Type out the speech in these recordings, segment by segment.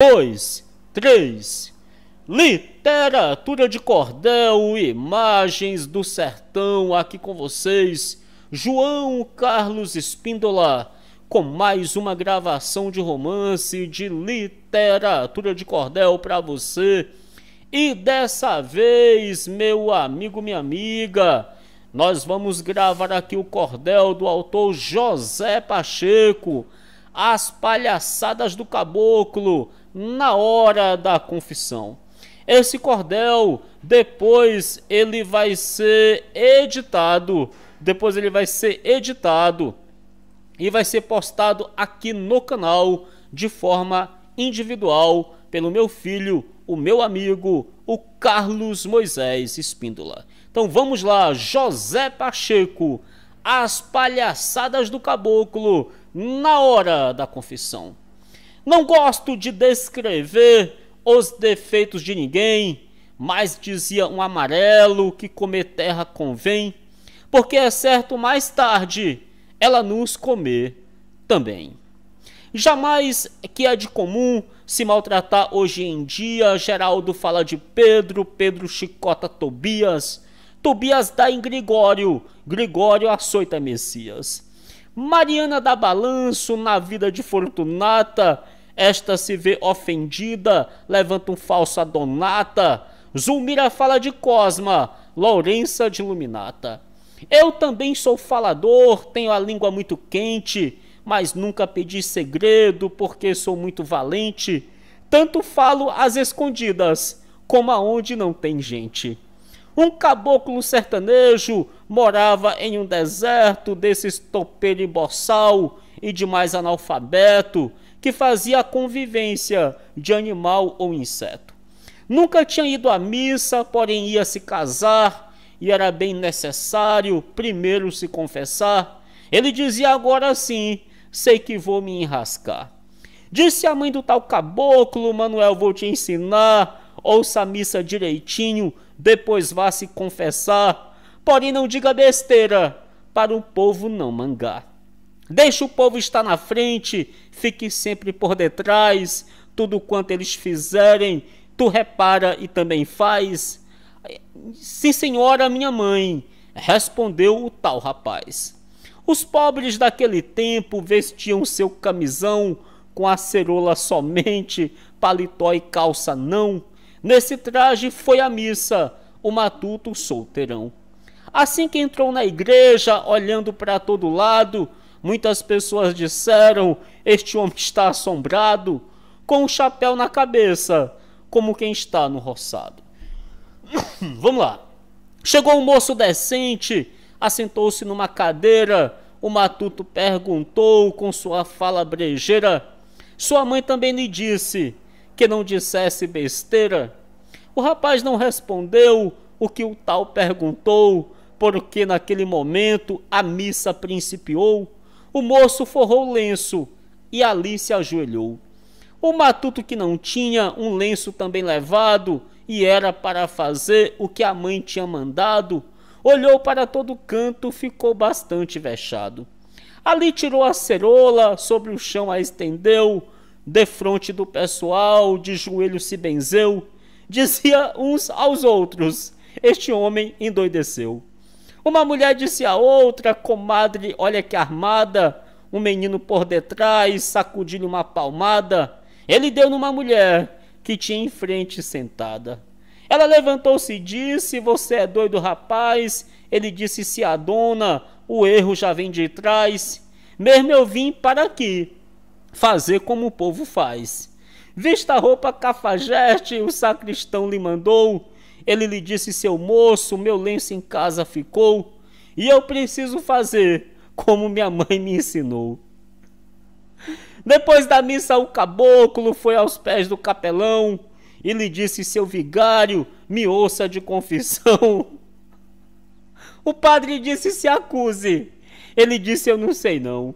dois, três, Literatura de cordel, imagens do sertão, aqui com vocês, João Carlos Espíndola, com mais uma gravação de romance de literatura de cordel para você. E dessa vez, meu amigo, minha amiga, nós vamos gravar aqui o cordel do autor José Pacheco, As Palhaçadas do Caboclo na hora da confissão. Esse cordel depois ele vai ser editado, depois ele vai ser editado e vai ser postado aqui no canal de forma individual pelo meu filho, o meu amigo, o Carlos Moisés Espíndola. Então vamos lá, José Pacheco, as palhaçadas do caboclo na hora da confissão. Não gosto de descrever os defeitos de ninguém, mas dizia um amarelo que comer terra convém, porque é certo mais tarde ela nos comer também. Jamais que é de comum se maltratar hoje em dia. Geraldo fala de Pedro, Pedro chicota Tobias, Tobias dá em Grigório, Grigório açoita Messias. Mariana dá balanço na vida de Fortunata, esta se vê ofendida, levanta um falso adonata. Zulmira fala de Cosma, Lourença de Luminata. Eu também sou falador, tenho a língua muito quente, mas nunca pedi segredo, porque sou muito valente. Tanto falo às escondidas, como aonde não tem gente. Um caboclo sertanejo morava em um deserto desses toperibossal e demais analfabeto, que fazia a convivência de animal ou inseto. Nunca tinha ido à missa, porém ia se casar e era bem necessário primeiro se confessar. Ele dizia agora sim: sei que vou me enrascar. Disse a mãe do tal caboclo: Manuel, vou te ensinar, ouça a missa direitinho, depois vá se confessar. Porém, não diga besteira, para o povo não mangar. Deixa o povo estar na frente, fique sempre por detrás, tudo quanto eles fizerem, tu repara e também faz. Sim, senhora, minha mãe, respondeu o tal rapaz. Os pobres daquele tempo vestiam seu camisão com acerola somente, paletó e calça não. Nesse traje foi à missa, o matuto solteirão. Assim que entrou na igreja, olhando para todo lado, Muitas pessoas disseram: Este homem está assombrado, com o um chapéu na cabeça, como quem está no roçado. Vamos lá. Chegou um moço decente, assentou-se numa cadeira. O matuto perguntou com sua fala brejeira. Sua mãe também lhe disse que não dissesse besteira. O rapaz não respondeu o que o tal perguntou, porque naquele momento a missa principiou. O moço forrou o lenço e ali se ajoelhou. O matuto que não tinha um lenço também levado e era para fazer o que a mãe tinha mandado, olhou para todo canto, ficou bastante vexado. Ali tirou a cerola, sobre o chão a estendeu, defronte do pessoal, de joelho se benzeu, dizia uns aos outros: Este homem endoideceu. Uma mulher disse à outra, comadre, olha que armada. Um menino por detrás sacudiu-lhe uma palmada. Ele deu numa mulher que tinha em frente sentada. Ela levantou-se e disse: Você é doido, rapaz. Ele disse: Se a dona, o erro já vem de trás. Mesmo eu vim para aqui fazer como o povo faz. Vista a roupa cafajeste, o sacristão lhe mandou. Ele lhe disse: Seu moço, meu lenço em casa ficou e eu preciso fazer como minha mãe me ensinou. Depois da missa, o caboclo foi aos pés do capelão e lhe disse: Seu vigário, me ouça de confissão. O padre disse: Se acuse. Ele disse: Eu não sei não.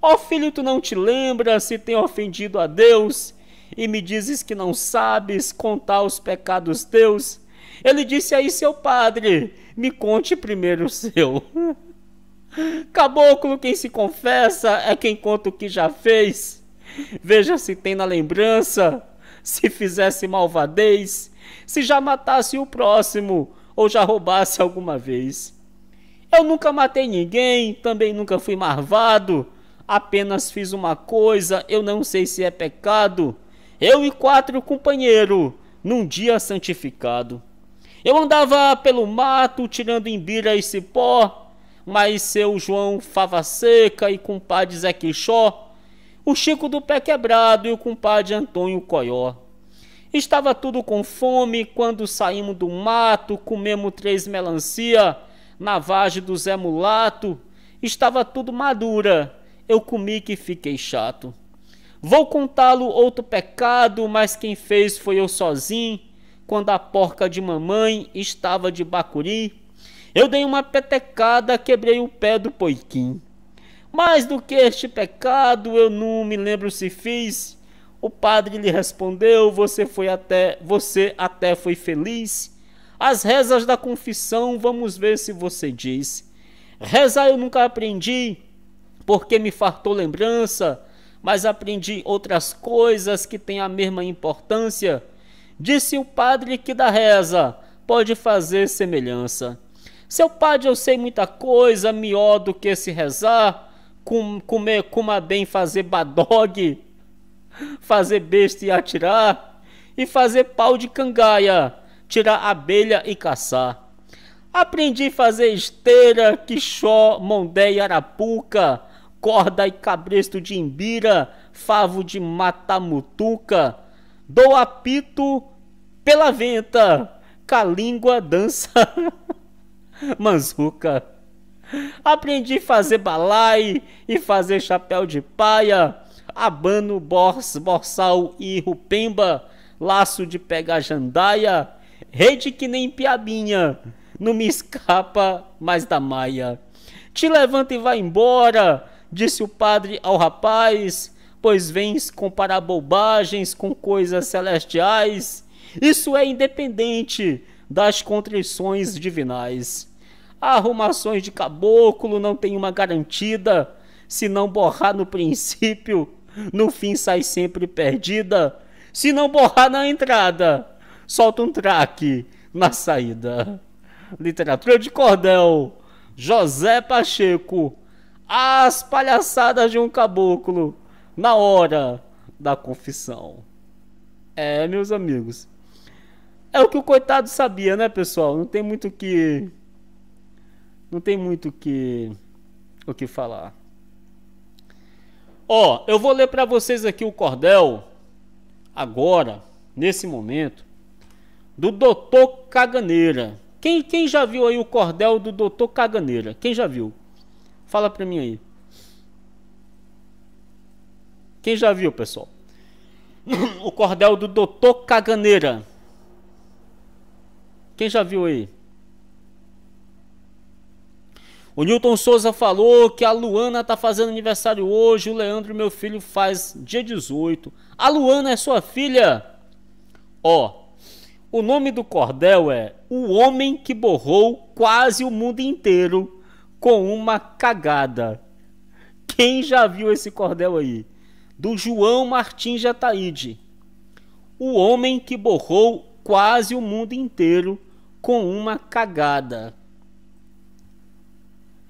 Ó oh, filho, tu não te lembras se tem ofendido a Deus e me dizes que não sabes contar os pecados teus? Ele disse aí, seu padre, me conte primeiro o seu. Caboclo, quem se confessa é quem conta o que já fez. Veja se tem na lembrança, se fizesse malvadez, se já matasse o próximo ou já roubasse alguma vez. Eu nunca matei ninguém, também nunca fui marvado, apenas fiz uma coisa, eu não sei se é pecado. Eu e quatro companheiro, num dia santificado. Eu andava pelo mato tirando imbira e cipó, mas seu João Fava Seca e compadre Zé Quixó, o Chico do Pé Quebrado e o compadre Antônio Coió. Estava tudo com fome quando saímos do mato, comemos três melancia na vagem do Zé Mulato. Estava tudo madura, eu comi que fiquei chato. Vou contá-lo outro pecado, mas quem fez foi eu sozinho quando a porca de mamãe estava de bacuri, eu dei uma petecada, quebrei o pé do poiquim. Mais do que este pecado, eu não me lembro se fiz. O padre lhe respondeu: Você foi até, você até foi feliz. As rezas da confissão, vamos ver se você diz. Rezar eu nunca aprendi, porque me fartou lembrança, mas aprendi outras coisas que têm a mesma importância Disse o padre que da reza pode fazer semelhança. Seu padre, eu sei muita coisa melhor do que se rezar, com, comer cuma bem fazer badogue, fazer besta e atirar, e fazer pau de cangaia, tirar abelha e caçar. Aprendi a fazer esteira, quixó, mondé e arapuca, corda e cabresto de imbira, favo de matamutuca, Dou apito pela venta. Calíngua dança. Manzuca. Aprendi a fazer balai e fazer chapéu de paia. Abano, bors, borsal e rupemba. Laço de pegar jandaia. Rede que nem piabinha. Não me escapa mais da maia. Te levanta e vai embora, disse o padre ao rapaz pois vens comparar bobagens com coisas celestiais. Isso é independente das contrições divinais. Arrumações de caboclo não tem uma garantida, se não borrar no princípio, no fim sai sempre perdida. Se não borrar na entrada, solta um traque na saída. Literatura de cordel, José Pacheco, as palhaçadas de um caboclo na hora da confissão. É, meus amigos. É o que o coitado sabia, né, pessoal? Não tem muito que não tem muito que o que falar. Ó, eu vou ler para vocês aqui o cordel agora, nesse momento, do Doutor Caganeira. Quem, quem já viu aí o cordel do Doutor Caganeira? Quem já viu? Fala para mim aí. Quem já viu, pessoal? o cordel do Doutor Caganeira. Quem já viu aí? O Newton Souza falou que a Luana tá fazendo aniversário hoje. O Leandro, meu filho, faz dia 18. A Luana é sua filha? Ó, o nome do cordel é O Homem que Borrou Quase o Mundo Inteiro com uma Cagada. Quem já viu esse cordel aí? do João Martins Jataíde, o homem que borrou quase o mundo inteiro com uma cagada.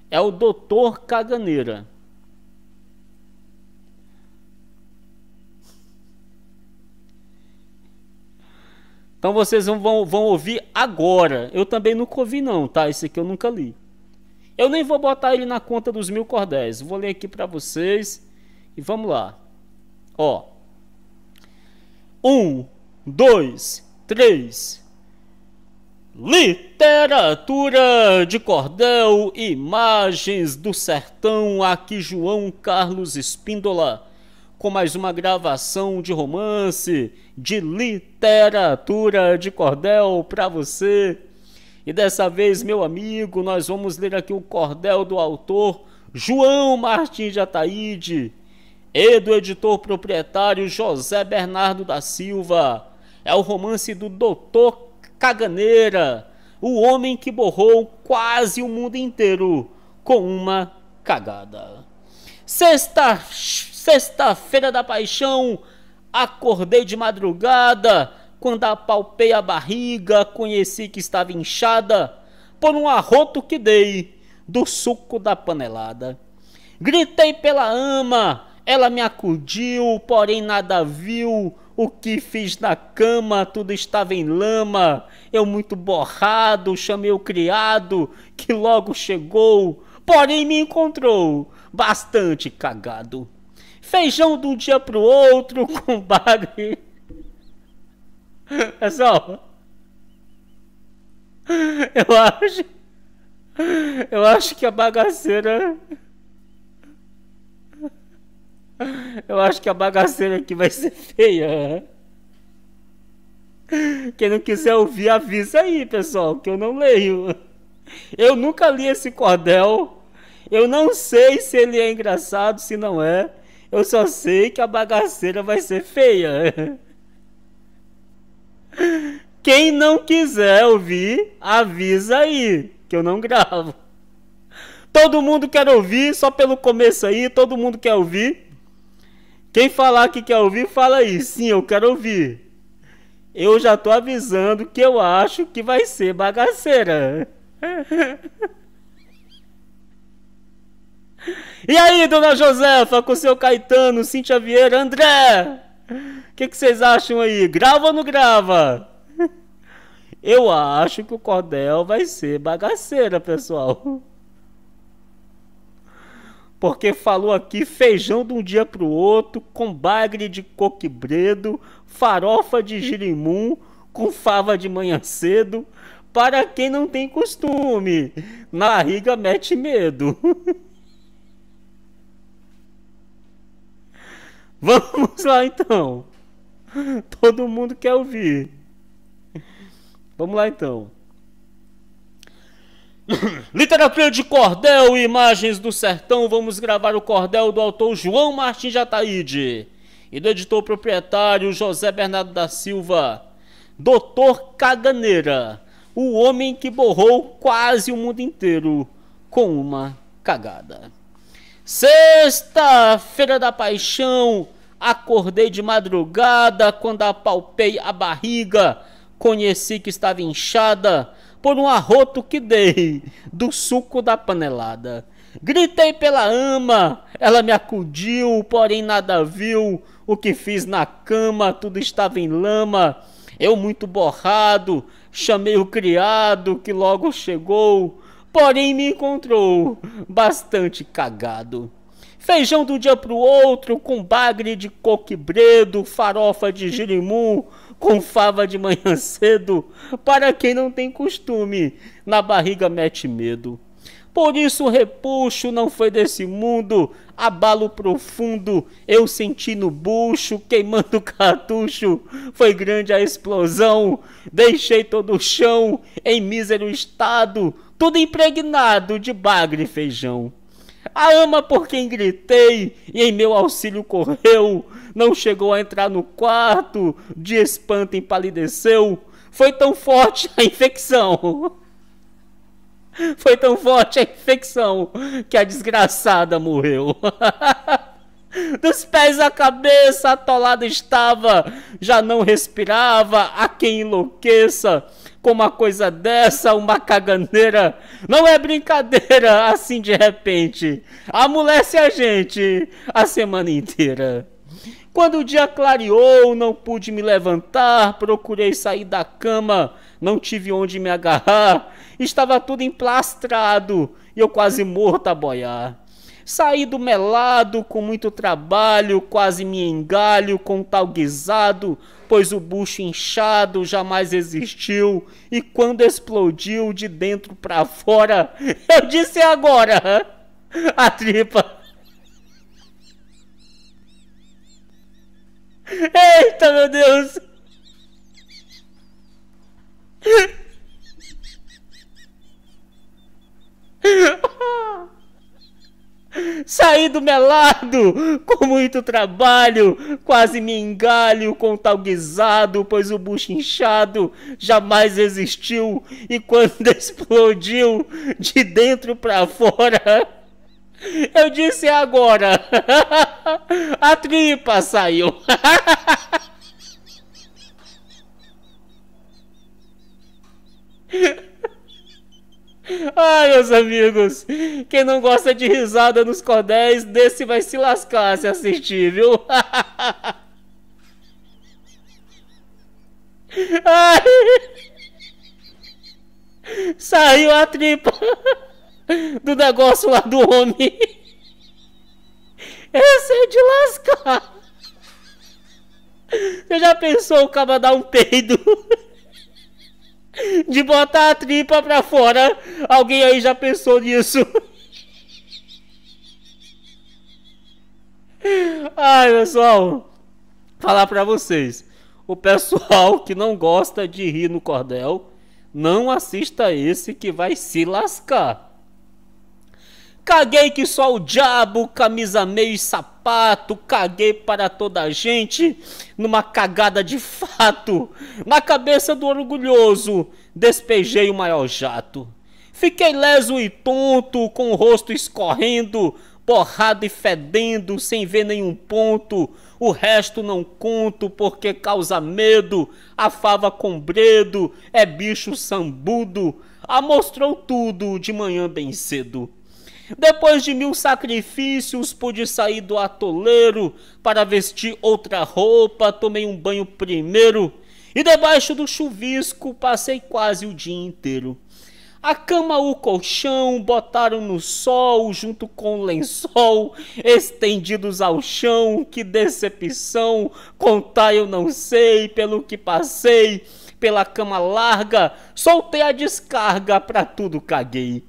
É o Doutor Caganeira. Então vocês vão, vão ouvir agora. Eu também nunca ouvi, não, tá? Esse aqui eu nunca li. Eu nem vou botar ele na conta dos mil cordéis. Vou ler aqui para vocês e vamos lá. Ó. Um, dois, três. Literatura de cordel, imagens do sertão. Aqui João Carlos Espíndola com mais uma gravação de romance, de literatura de cordel para você. E dessa vez, meu amigo, nós vamos ler aqui o cordel do autor João Martins de Ataíde e do editor proprietário José Bernardo da Silva. É o romance do Doutor Caganeira, o homem que borrou quase o mundo inteiro com uma cagada. Sexta, sexta-feira da paixão, acordei de madrugada, quando apalpei a barriga, conheci que estava inchada por um arroto que dei do suco da panelada. Gritei pela ama, ela me acudiu, porém nada viu. O que fiz na cama, tudo estava em lama. Eu, muito borrado, chamei o criado, que logo chegou, porém me encontrou bastante cagado. Feijão de um dia pro outro, com bagre. Pessoal, é eu acho. Eu acho que a bagaceira Eu acho que a bagaceira aqui vai ser feia. Quem não quiser ouvir, avisa aí, pessoal, que eu não leio. Eu nunca li esse cordel. Eu não sei se ele é engraçado, se não é. Eu só sei que a bagaceira vai ser feia. Quem não quiser ouvir, avisa aí, que eu não gravo. Todo mundo quer ouvir, só pelo começo aí, todo mundo quer ouvir. Quem falar que quer ouvir, fala aí. Sim, eu quero ouvir. Eu já tô avisando que eu acho que vai ser bagaceira. E aí, dona Josefa, com seu Caetano, Cintia Vieira, André? O que, que vocês acham aí? Grava ou não grava? Eu acho que o cordel vai ser bagaceira, pessoal. porque falou aqui feijão de um dia para o outro, com bagre de coquebredo, farofa de girimum, com fava de manhã cedo, para quem não tem costume, na barriga mete medo. Vamos lá então. Todo mundo quer ouvir. Vamos lá então. Literatura de cordel e imagens do sertão. Vamos gravar o cordel do autor João Martins Jataíde e do editor proprietário José Bernardo da Silva. Doutor Caganeira, o homem que borrou quase o mundo inteiro com uma cagada. Sexta-feira da paixão, acordei de madrugada quando apalpei a barriga, conheci que estava inchada por um arroto que dei do suco da panelada. Gritei pela ama, ela me acudiu, porém nada viu. O que fiz na cama, tudo estava em lama. Eu, muito borrado, chamei o criado que logo chegou, porém me encontrou bastante cagado. Feijão do dia pro outro, com bagre de coquebredo, farofa de girimum, com fava de manhã cedo, para quem não tem costume, na barriga mete medo. Por isso o repuxo não foi desse mundo, abalo profundo eu senti no bucho, queimando cartucho, foi grande a explosão, deixei todo o chão em mísero estado, tudo impregnado de bagre e feijão. A ama por quem gritei e em meu auxílio correu, não chegou a entrar no quarto, de espanto empalideceu. Foi tão forte a infecção. Foi tão forte a infecção que a desgraçada morreu. Dos pés à cabeça, atolada estava, já não respirava, a quem enlouqueça com uma coisa dessa, uma caganeira. Não é brincadeira assim de repente. Amolece a gente a semana inteira. Quando o dia clareou, não pude me levantar, procurei sair da cama, não tive onde me agarrar, estava tudo emplastrado e eu quase morto a boiar. Saí do melado com muito trabalho, quase me engalho com tal guisado, pois o bucho inchado jamais existiu e quando explodiu de dentro para fora, eu disse agora a tripa. Eita, meu Deus! Saí do melado, com muito trabalho, quase me engalho com tal guisado, pois o bucho inchado jamais existiu, e quando explodiu, de dentro para fora. Eu disse agora. A tripa saiu. Ai, meus amigos, quem não gosta de risada nos cordéis, desse vai se lascar se assistir, viu? Ai. Saiu a tripa do negócio lá do homem. Essa é de lascar. Você já pensou o cara dar um peido? De botar a tripa pra fora? Alguém aí já pensou nisso? Ai, pessoal, falar pra vocês. O pessoal que não gosta de rir no cordel, não assista esse que vai se lascar. Caguei que só o diabo, camisa meio e sapato, caguei para toda a gente, numa cagada de fato. Na cabeça do orgulhoso, despejei o maior jato. Fiquei leso e tonto, com o rosto escorrendo, borrado e fedendo, sem ver nenhum ponto. O resto não conto, porque causa medo. A fava com bredo, é bicho sambudo. Amostrou tudo de manhã bem cedo. Depois de mil sacrifícios, pude sair do atoleiro para vestir outra roupa, tomei um banho primeiro e debaixo do chuvisco passei quase o dia inteiro. A cama, o colchão, botaram no sol, junto com o lençol, estendidos ao chão. Que decepção! Contar eu não sei, pelo que passei, pela cama larga, soltei a descarga, pra tudo caguei.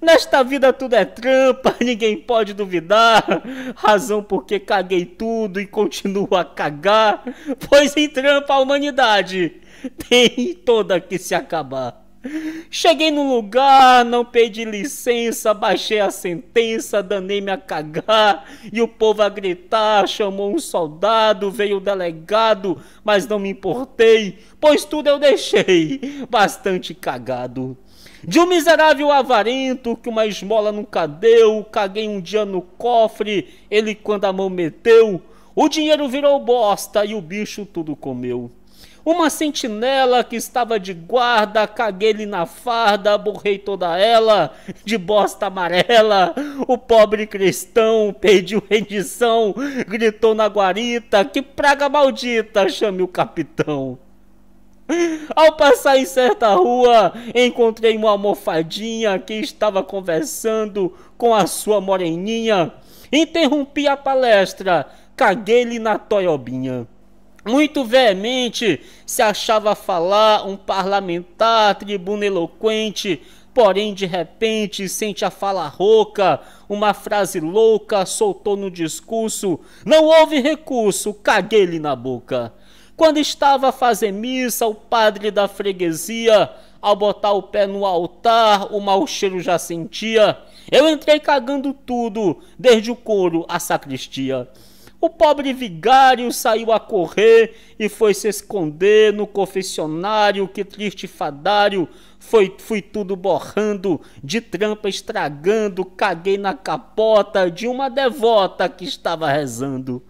Nesta vida tudo é trampa, ninguém pode duvidar. Razão porque caguei tudo e continuo a cagar. Pois em trampa a humanidade tem toda que se acabar. Cheguei no lugar, não pedi licença, baixei a sentença, danei-me a cagar, e o povo a gritar, chamou um soldado, veio o delegado, mas não me importei, pois tudo eu deixei, bastante cagado de um miserável avarento que uma esmola nunca deu, caguei um dia no cofre, ele quando a mão meteu, o dinheiro virou bosta e o bicho tudo comeu. Uma sentinela que estava de guarda, caguei-lhe na farda, borrei toda ela de bosta amarela. O pobre cristão pediu rendição, gritou na guarita: Que praga maldita, chame o capitão. Ao passar em certa rua, encontrei uma almofadinha que estava conversando com a sua moreninha. Interrompi a palestra, caguei-lhe na toiobinha. Muito veemente se achava falar um parlamentar, tribuno eloquente, porém de repente sente a fala rouca, uma frase louca soltou no discurso, não houve recurso, caguei-lhe na boca. Quando estava a fazer missa, o padre da freguesia, ao botar o pé no altar, o mau cheiro já sentia. Eu entrei cagando tudo, desde o couro à sacristia. O pobre vigário saiu a correr e foi se esconder no confessionário. Que triste fadário! Foi, fui tudo borrando, de trampa estragando. Caguei na capota de uma devota que estava rezando.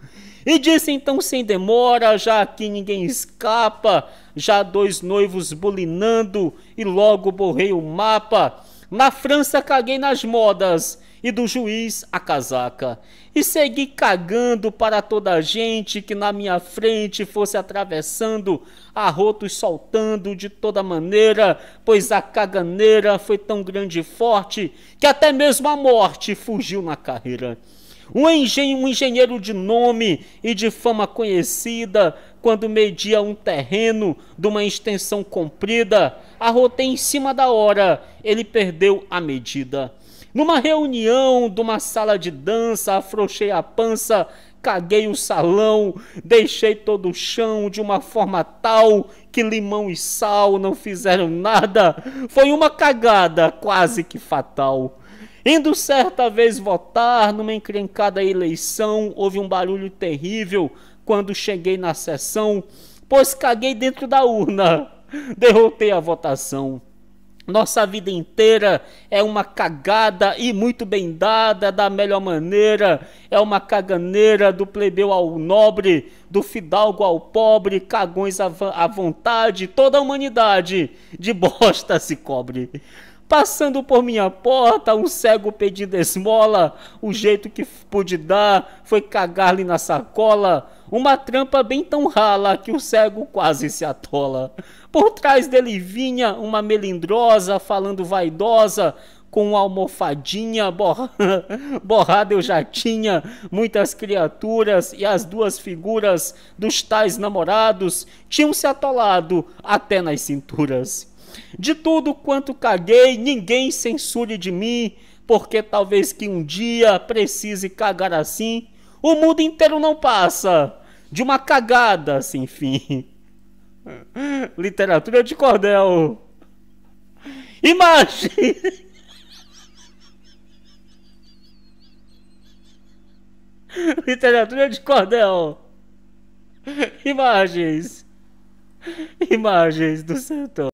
E disse então sem demora, já que ninguém escapa, já dois noivos bulinando e logo borrei o mapa. Na França caguei nas modas e do juiz a casaca. E segui cagando para toda a gente que na minha frente fosse atravessando, arrotos soltando de toda maneira, pois a caganeira foi tão grande e forte que até mesmo a morte fugiu na carreira um, engen um engenheiro de nome e de fama conhecida, quando media um terreno de uma extensão comprida, arrotei em cima da hora, ele perdeu a medida. Numa reunião de uma sala de dança, afrouxei a pança, caguei o salão, deixei todo o chão de uma forma tal que limão e sal não fizeram nada. Foi uma cagada quase que fatal. Indo certa vez votar numa encrencada eleição, houve um barulho terrível quando cheguei na sessão, pois caguei dentro da urna. Derrotei a votação. Nossa vida inteira é uma cagada e muito bem dada, da melhor maneira. É uma caganeira do plebeu ao nobre, do fidalgo ao pobre, cagões à vontade, toda a humanidade de bosta se cobre passando por minha porta, um cego pedindo esmola, o jeito que pude dar foi cagar-lhe na sacola, uma trampa bem tão rala que o cego quase se atola. Por trás dele vinha uma melindrosa, falando vaidosa, com uma almofadinha borrada eu já tinha muitas criaturas e as duas figuras dos tais namorados tinham se atolado até nas cinturas. De tudo quanto caguei, ninguém censure de mim, porque talvez que um dia precise cagar assim. O mundo inteiro não passa de uma cagada sem fim. Literatura de cordel. Imagem. Literatura de cordel. Imagens. Imagens do sertão.